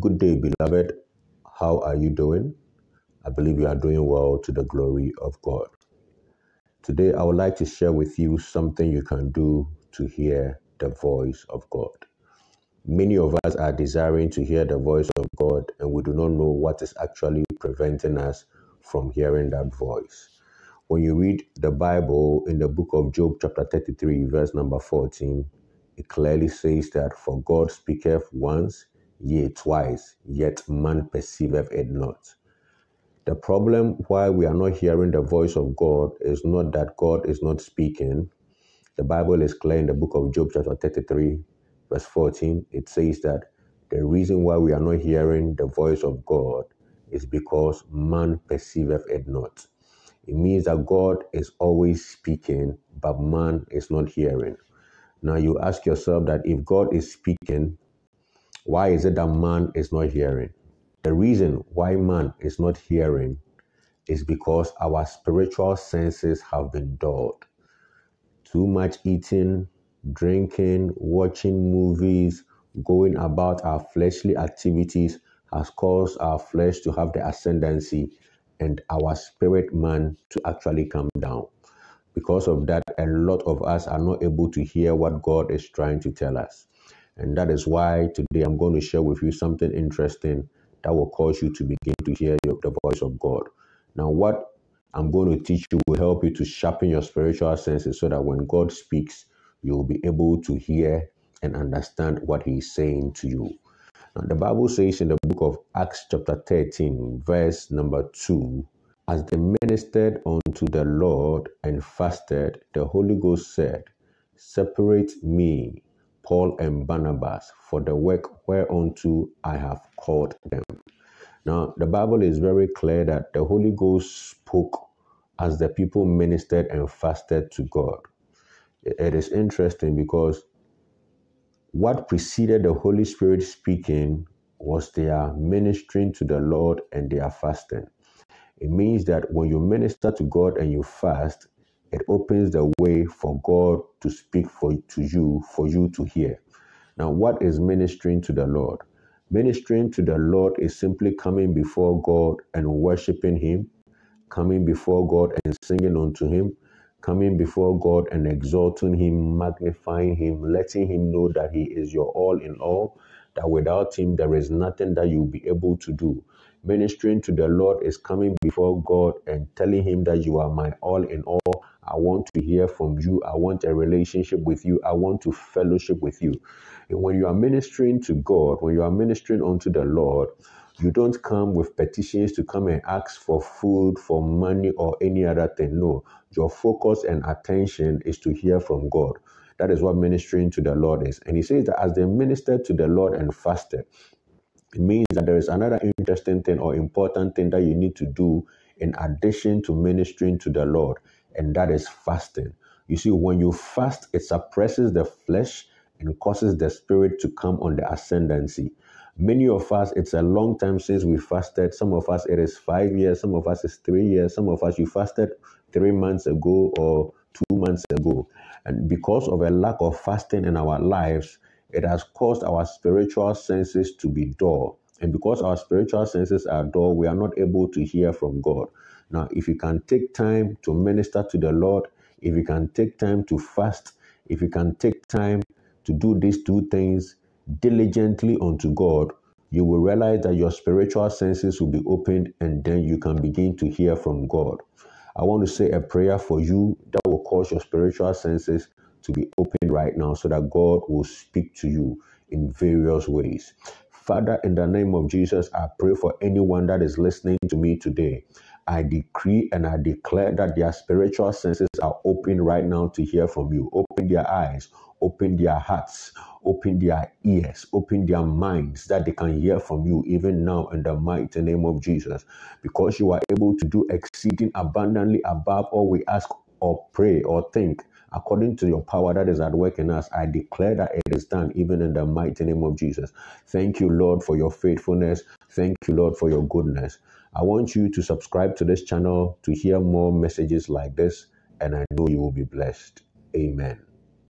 Good day, beloved. How are you doing? I believe you are doing well to the glory of God. Today, I would like to share with you something you can do to hear the voice of God. Many of us are desiring to hear the voice of God, and we do not know what is actually preventing us from hearing that voice. When you read the Bible in the book of Job, chapter 33, verse number 14, it clearly says that for God speaketh once yea, twice, yet man perceiveth it not. The problem why we are not hearing the voice of God is not that God is not speaking. The Bible is clear in the book of Job, chapter 33, verse 14. It says that the reason why we are not hearing the voice of God is because man perceiveth it not. It means that God is always speaking, but man is not hearing. Now you ask yourself that if God is speaking, why is it that man is not hearing? The reason why man is not hearing is because our spiritual senses have been dulled. Too much eating, drinking, watching movies, going about our fleshly activities has caused our flesh to have the ascendancy and our spirit man to actually come down. Because of that, a lot of us are not able to hear what God is trying to tell us. And that is why today I'm going to share with you something interesting that will cause you to begin to hear the voice of God. Now, what I'm going to teach you will help you to sharpen your spiritual senses so that when God speaks, you'll be able to hear and understand what He's saying to you. Now, the Bible says in the book of Acts, chapter 13, verse number 2, as they ministered unto the Lord and fasted, the Holy Ghost said, Separate me Paul and Barnabas for the work whereunto I have called them. Now, the Bible is very clear that the Holy Ghost spoke as the people ministered and fasted to God. It is interesting because what preceded the Holy Spirit speaking was their ministering to the Lord and their fasting. It means that when you minister to God and you fast, it opens the way for God to speak for, to you, for you to hear. Now, what is ministering to the Lord? Ministering to the Lord is simply coming before God and worshiping Him, coming before God and singing unto Him, coming before God and exalting Him, magnifying Him, letting Him know that He is your all in all, that without Him there is nothing that you'll be able to do. Ministering to the Lord is coming before God and telling Him that you are my all in all. I want to hear from you. I want a relationship with you. I want to fellowship with you. And when you are ministering to God, when you are ministering unto the Lord, you don't come with petitions to come and ask for food, for money, or any other thing. No, your focus and attention is to hear from God. That is what ministering to the Lord is. And he says that as they ministered to the Lord and fasted, it means that there is another interesting thing or important thing that you need to do in addition to ministering to the Lord, and that is fasting. You see, when you fast, it suppresses the flesh and causes the spirit to come on the ascendancy. Many of us, it's a long time since we fasted. Some of us, it is five years. Some of us, it's three years. Some of us, you fasted three months ago or two months ago. And because of a lack of fasting in our lives, it has caused our spiritual senses to be dull. And because our spiritual senses are dull, we are not able to hear from God. Now, if you can take time to minister to the Lord, if you can take time to fast, if you can take time to do these two things diligently unto God, you will realize that your spiritual senses will be opened and then you can begin to hear from God. I want to say a prayer for you that will cause your spiritual senses to be opened right now so that God will speak to you in various ways. Father, in the name of Jesus, I pray for anyone that is listening to me today. I decree and I declare that their spiritual senses are open right now to hear from you. Open their eyes, open their hearts, open their ears, open their minds that they can hear from you even now in the mighty name of Jesus. Because you are able to do exceeding abundantly above all we ask or pray or think according to your power that is at work in us. I declare that it is done, even in the mighty name of Jesus. Thank you, Lord, for your faithfulness. Thank you, Lord, for your goodness. I want you to subscribe to this channel to hear more messages like this, and I know you will be blessed. Amen.